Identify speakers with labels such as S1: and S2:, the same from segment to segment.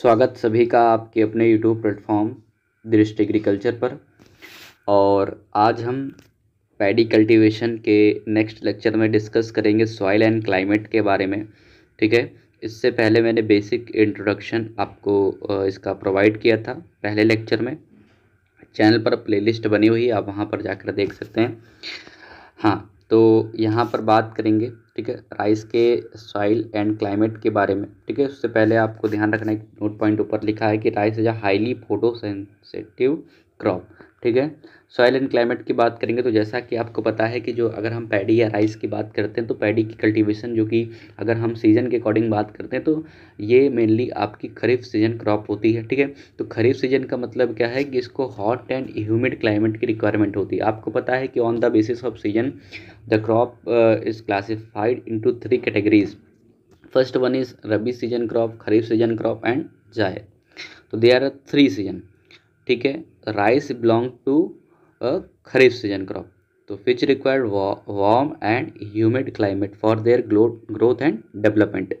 S1: स्वागत सभी का आपके अपने यूट्यूब प्लेटफॉर्म दृष्ट एग्रीकल्चर पर और आज हम पैडी कल्टीवेशन के नेक्स्ट लेक्चर में डिस्कस करेंगे सॉइल एंड क्लाइमेट के बारे में ठीक है इससे पहले मैंने बेसिक इंट्रोडक्शन आपको इसका प्रोवाइड किया था पहले लेक्चर में चैनल पर प्लेलिस्ट बनी हुई है आप वहाँ पर जाकर देख सकते हैं हाँ तो यहाँ पर बात करेंगे ठीक है राइस के सॉइल एंड क्लाइमेट के बारे में ठीक है उससे पहले आपको ध्यान रखना है नोट पॉइंट ऊपर लिखा है कि rice is a highly photo sensitive crop ठीक है सॉयल एंड क्लाइमेट की बात करेंगे तो जैसा कि आपको पता है कि जो अगर हम पैडी या राइस की बात करते हैं तो पैडी की कल्टीवेशन जो कि अगर हम सीज़न के अकॉर्डिंग बात करते हैं तो ये मेनली आपकी खरीफ सीजन क्रॉप होती है ठीक है तो खरीफ सीजन का मतलब क्या है कि इसको हॉट एंड ह्यूमिड क्लाइमेट की रिक्वायरमेंट होती है आपको पता है कि on the basis of season the crop is classified into three categories first one is rabi season crop kharif season crop and zaid तो दे आर थ्री सीजन ठीक है rice belong to kharif season crop तो which require warm and humid climate for their growth and development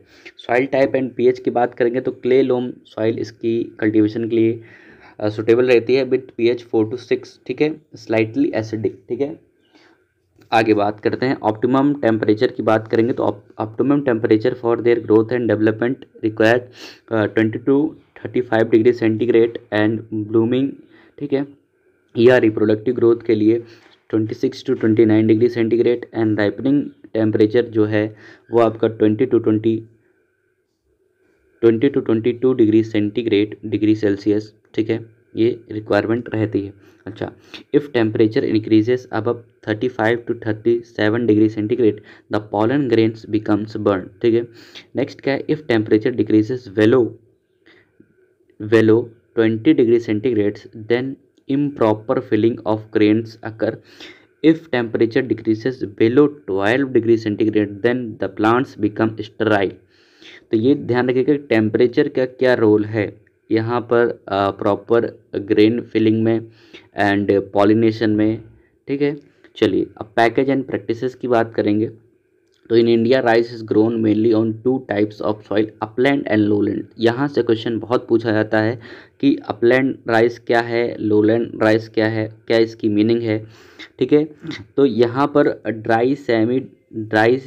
S1: soil type and pH की बात करेंगे तो clay loam soil इसकी cultivation के लिए सुटेबल रहती है with pH H four to six ठीक है स्लाइटली एसिडिक ठीक है आगे बात करते हैं ऑप्टिमम टेम्परेचर की बात करेंगे तो optimum temperature for their growth and development require twenty to thirty five degree centigrade and blooming ठीक है या रिप्रोडक्टिव ग्रोथ के लिए 26 to 29 degree centigrade and ripening temperature जो है वो आपका 20 to 20 20 to 22 degree centigrade degree Celsius ठीक है ये रिक्वायरमेंट रहती है अच्छा if temperature increases above thirty five to thirty seven degree centigrade the pollen grains becomes burn ठीक है नेक्स्ट क्या है इफ़ टेम्परेचर डिक्रीजेस वेलो वेलो 20 degree centigrade then improper filling of grains occur if temperature decreases below 12 degree centigrade then the plants become sterile तो ये ध्यान रखिएगा टेम्परेचर का क्या रोल है यहाँ पर प्रॉपर ग्रेन फिलिंग में एंड पॉलिनेशन में ठीक है चलिए अब पैकेज एंड प्रैक्टिसेस की बात करेंगे तो in India rice is grown mainly on two types of soil upland and lowland यहाँ से क्वेश्चन बहुत पूछा जाता है कि अपलैंड राइस क्या है लोलैंड राइस क्या है क्या इसकी मीनिंग है ठीक है तो यहाँ पर ड्राई सेमी ड्राई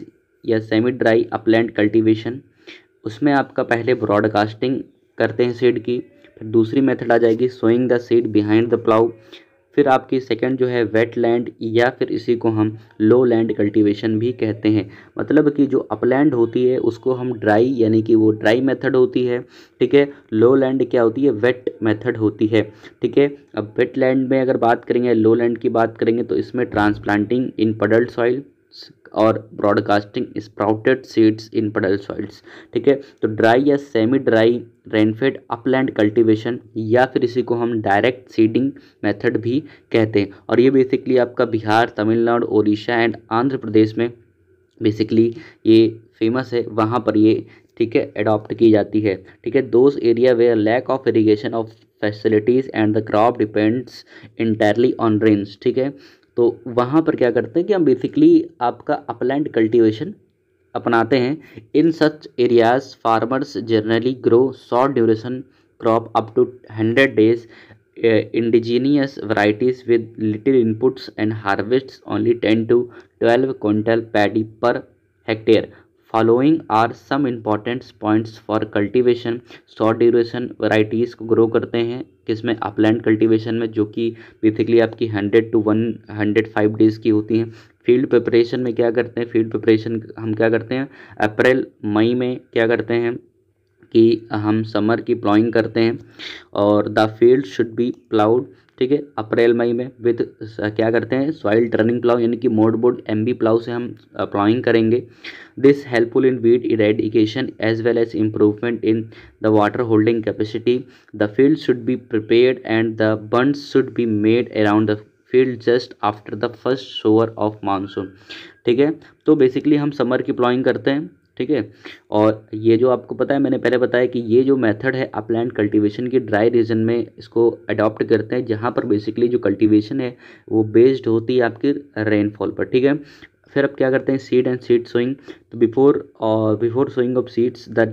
S1: या सेमी ड्राई अपलैंड कल्टिवेशन उसमें आपका पहले ब्रॉडकास्टिंग करते हैं सीड की फिर दूसरी मेथड आ जाएगी sowing the seed behind the plough फिर आपकी सेकंड जो है वेट लैंड या फिर इसी को हम लो लैंड कल्टीवेशन भी कहते हैं मतलब कि जो अपलैंड होती है उसको हम ड्राई यानी कि वो ड्राई मेथड होती है ठीक है लो लैंड क्या होती है वेट मेथड होती है ठीक है अब वेट लैंड में अगर बात करेंगे लो लैंड की बात करेंगे तो इसमें ट्रांसप्लांटिंग इन पडल्ट सॉइल और broadcasting sprouted seeds in puddle soils ठीक है तो ड्राई या semi dry rainfed upland cultivation या फिर इसी को हम डायरेक्ट सीडिंग मेथड भी कहते हैं और ये बेसिकली आपका बिहार तमिलनाडु उड़ीसा एंड आंध्र प्रदेश में बेसिकली ये फेमस है वहाँ पर ये ठीक है अडॉप्ट की जाती है ठीक है those area where lack of irrigation of facilities and the crop depends entirely on rains ठीक है तो वहाँ पर क्या करते हैं कि हम बेसिकली आपका अपलैंड कल्टीवेशन अपनाते हैं in such areas farmers generally grow short duration crop up to hundred days indigenous varieties with little inputs and harvest only ten to twelve quintal paddy per hectare following are some important points for cultivation short duration varieties को grow करते हैं किसमें upland cultivation में जो कि basically आपकी hundred to one hundred five days की होती हैं फील्ड प्रिपरेशन में क्या करते हैं फील्ड प्रिपरेशन हम क्या करते हैं अप्रैल मई में क्या करते हैं कि हम समर की प्लॉइंग करते हैं और the field should be ploughed ठीक है अप्रैल मई में विद क्या करते हैं सॉइल टर्निंग प्लाउ यानी कि mould board M B plough से हम प्लाइंग करेंगे this helpful in weed eradication as well as improvement in the water holding capacity the field should be prepared and the bunds should be made around the field just after the first shower of monsoon ठीक है तो basically हम summer की प्लाइंग करते हैं ठीक है और ये जो आपको पता है मैंने पहले बताया कि ये जो मेथड है आप लैंड कल्टीवेशन की ड्राई रीजन में इसको अडॉप्ट करते हैं जहाँ पर बेसिकली जो कल्टीवेशन है वो बेस्ड होती है आपकी रेनफॉल पर ठीक है फिर आप क्या करते हैं सीड एंड सीड सोइंग तो बिफोर और before sowing of seeds the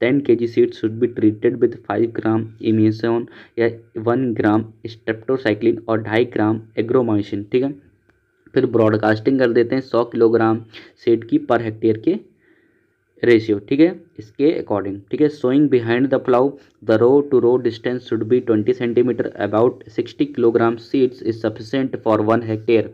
S1: ten K G seeds should be treated with five gram Emisan या वन ग्राम स्टेप्टोसाइक्लिन और ढाई ग्राम एग्रोमाइसिन ठीक है फिर ब्रॉडकास्टिंग कर देते हैं सौ किलोग्राम सीड की पर हेक्टेयर के रेशियो ठीक है इसके अकॉर्डिंग ठीक है sowing behind the plough the row to row distance should be twenty centimetre about sixty kilogram seeds is sufficient for one hectare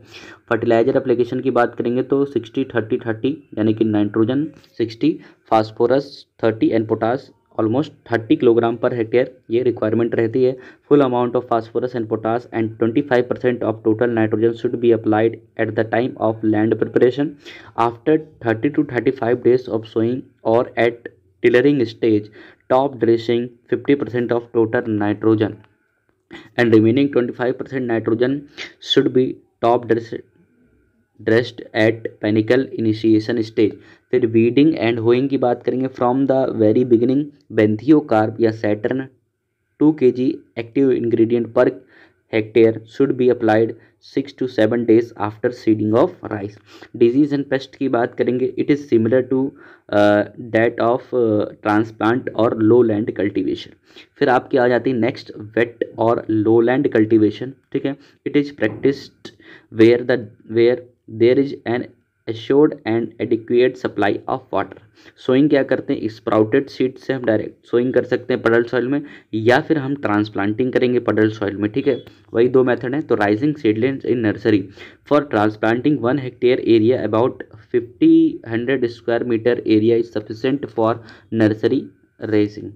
S1: fertiliser application की बात करेंगे तो सिक्सटी थर्टी थर्टी यानी कि nitrogen sixty phosphorus thirty and potash almost thirty kilogram per hectare ये requirement रहती है full amount of phosphorus and potash and twenty five percent of total nitrogen should be applied at the time of land preparation after thirty to thirty five days of sowing और at tillering stage top dressing fifty percent of total nitrogen and remaining twenty five percent nitrogen should be top dress dressed at panicle initiation stage फिर weeding and hoeing की बात करेंगे from the very beginning benthiocarb या Saturn two K G active ingredient per hectare should be applied six to seven days after seeding of rice disease and pest की बात करेंगे it is similar to date of transplant और low land cultivation फिर आपकी आ जाती है next wait और low land cultivation ठीक है it is practised where the where there is an assured and adequate supply of water sowing क्या करते हैं स्प्राउटेड सीड से हम डायरेक्ट सोइंग कर सकते हैं पडल सॉइल में या फिर हम ट्रांसप्लांटिंग करेंगे पडल सॉइल में ठीक है वही दो मेथड हैं तो raising seedling in nursery for transplanting one hectare area about fifty hundred square metre area is sufficient for nursery raising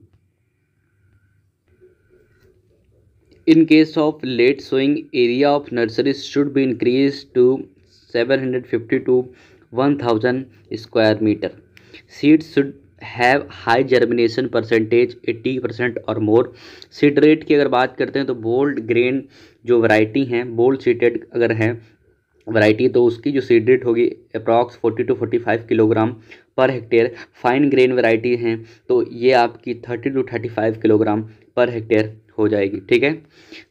S1: in case of late sowing area of nursery should be increase to 1000 square metre seed should have high germination percentage 80 percent और more seed rate की अगर बात करते हैं तो bold grain जो variety हैं bold seeded अगर हैं वैरायटी तो उसकी जो सीड रेट होगी approx 40 to 45 kilogram per hectare fine grain variety हैं तो ये आपकी 30 टू 35 किलोग्राम पर हेक्टेयर हो जाएगी ठीक है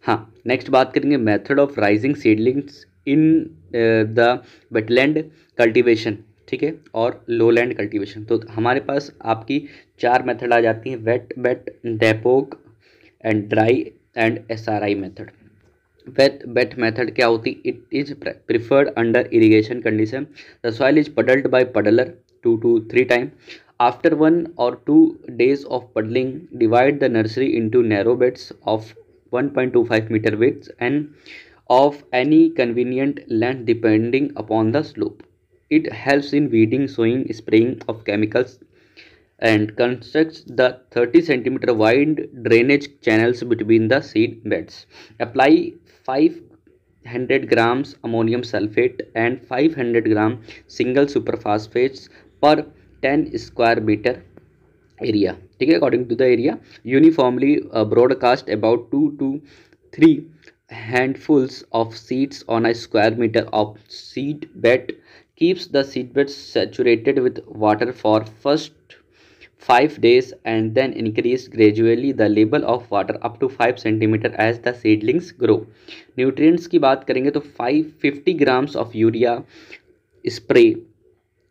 S1: हाँ नेक्स्ट बात करेंगे method of raising seedlings in the wetland cultivation ठीक है और लोलैंड कल्टिवेशन तो हमारे पास आपकी चार मेथड आ जाती हैं wet bed dapog and dry and S R I method wet bed method क्या होती है it is preferred under irrigation condition the soil is puddled by puddler two to three time after one और two days of puddling divide the nursery into narrow beds of one point two five metre width and of any convenient length depending upon the slope. It helps in weeding, sowing, spraying of chemicals and constructs the 30 cm wide drainage channels between the seed beds. Apply 500 grams ammonium sulfate and 500 gram single superphosphates per 10 square meter area. Take according to the area, uniformly uh, broadcast about 2 to 3 handfuls of seeds on a square meter of seed bed keeps the seed bed saturated with water for first 5 days and then increase gradually the level of water up to 5 cm as the seedlings grow. Nutrients ki baat karenge to 550 grams of urea spray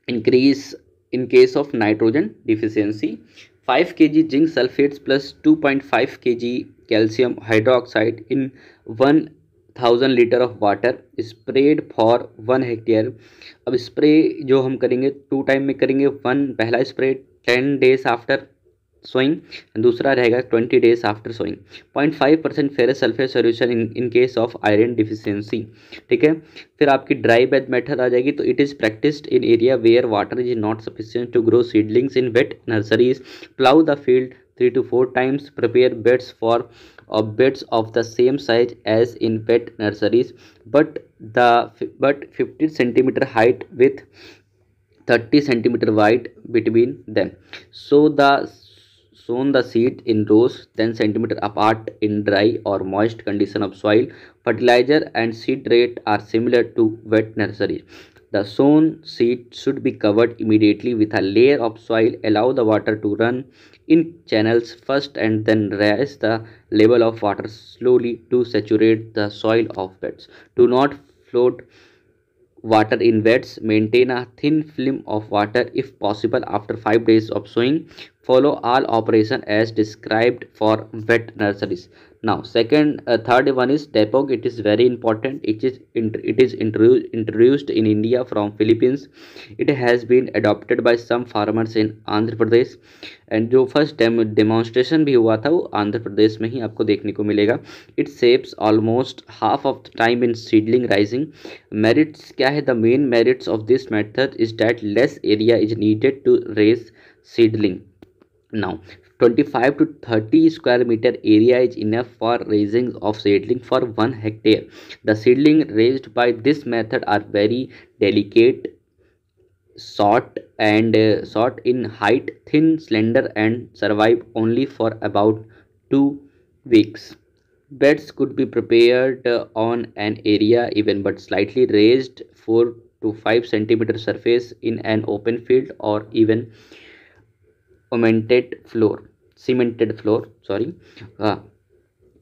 S1: increase in case of nitrogen deficiency five K G zinc sulphates plus two point five K G calcium hydroxide in one thousand litre of water spread for one hectare अब spray जो हम करेंगे two time में करेंगे one पहला spray ten days after sowing दूसरा रहेगा twenty days after sowing point five percent ferrous sulphate solution in in case of iron deficiency ठीक है फिर आपकी ड्राई बेड मेथड आ जाएगी तो it is practised in area where water is not sufficient to grow seedlings in wet nurseries plough the field three to four times prepare beds for beds of the same size as in wet nurseries but the but fifty centimetre height with thirty centimetre wide between then so the sown the seed in rows 10 cm apart in dry or moist condition of soil. Fertilizer and seed rate are similar to wet nurseries. The sown seed should be covered immediately with a layer of soil. Allow the water to run in channels first and then raise the level of water slowly to saturate the soil of beds. Do not float water in vets maintain a thin film of water if possible after 5 days of sowing follow all operation as described for wet nurseries now second uh, third one is depok it is very important it is it is introduced in india from philippines it has been adopted by some farmers in andhra pradesh and जो first dem demonstration भी हुआ था वो आंध्र प्रदेश में ही आपको देखने को मिलेगा इट सेप्स almost half of the time in seedling raising merits क्या है the main merits of this method is that less area is needed to raise seedling now 25 to 30 square meter area is enough for raising of seedling for 1 hectare. The seedling raised by this method are very delicate, short and uh, short in height, thin, slender and survive only for about 2 weeks. Beds could be prepared uh, on an area even but slightly raised 4 to 5 centimeter surface in an open field or even augmented floor cemented floor sorry uh,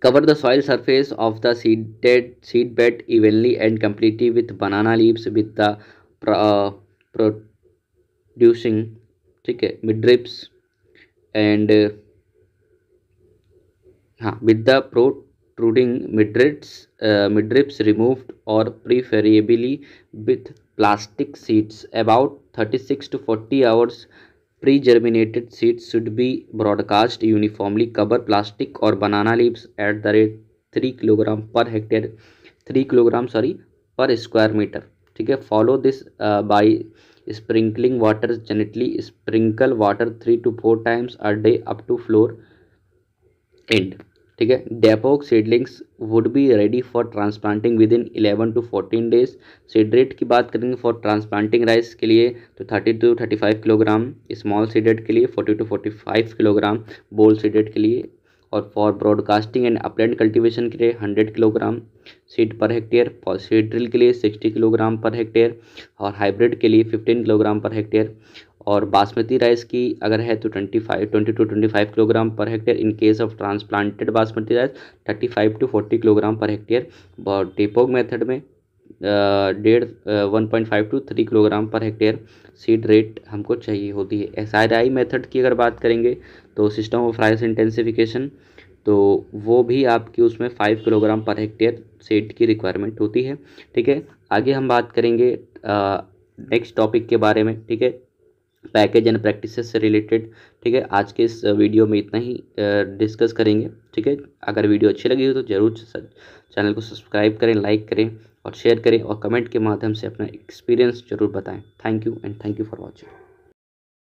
S1: cover the soil surface of the seeded seed bed evenly and completely with banana leaves with the uh, producing okay, है mid and uh, with the protruding midrips uh, midrips removed or preferably with plastic seeds about 36 to 40 hours pre germinated seeds should be broadcast uniformly cover plastic और banana leaves at the rate three kilogram per hectare three kilogram sorry per square metre ठीक है follow this by sprinkling water gently sprinkle water three to four times a day up to floor and ठीक है dapog seedlings would be ready for transplanting within eleven to fourteen days seed rate की बात करेंगे for transplanting rice के लिए तो thirty to thirty five kilogram small seeded के लिए forty to forty five kilogram bold seeded के लिए और for broadcasting and upland cultivation के लिए hundred kilogram seed per hectare for seed drill के लिए सिक्सटी किलोग्राम पर हेक्टेयर और हाइब्रिड के लिए फिफ्टीन किलोग्राम पर हेक्टेयर और बासमती राइस की अगर है तो twenty five twenty two twenty five kilogram per hectare in case of transplanted basmati rice thirty five to forty kilogram per hectare और dapog method में डेढ़ one point five to three kilogram per hectare seed rate हमको चाहिए होती है S R I method की अगर बात करेंगे तो सिस्टम ऑफ राइस इंटेंसिफिकेशन तो वो भी आपकी उसमें five kilogram per hectare seed की रिक्वायरमेंट होती है ठीक है आगे हम बात करेंगे नेक्स्ट टॉपिक के बारे में ठीक है पैकेज एंड प्रैक्टिस से रिलेटेड ठीक है आज के इस वीडियो में इतना ही डिस्कस करेंगे ठीक है अगर वीडियो अच्छी लगी हो तो ज़रूर चैनल को सब्सक्राइब करें लाइक करें और शेयर करें और कमेंट के माध्यम से अपना एक्सपीरियंस जरूर बताएं thank you and thank you for watching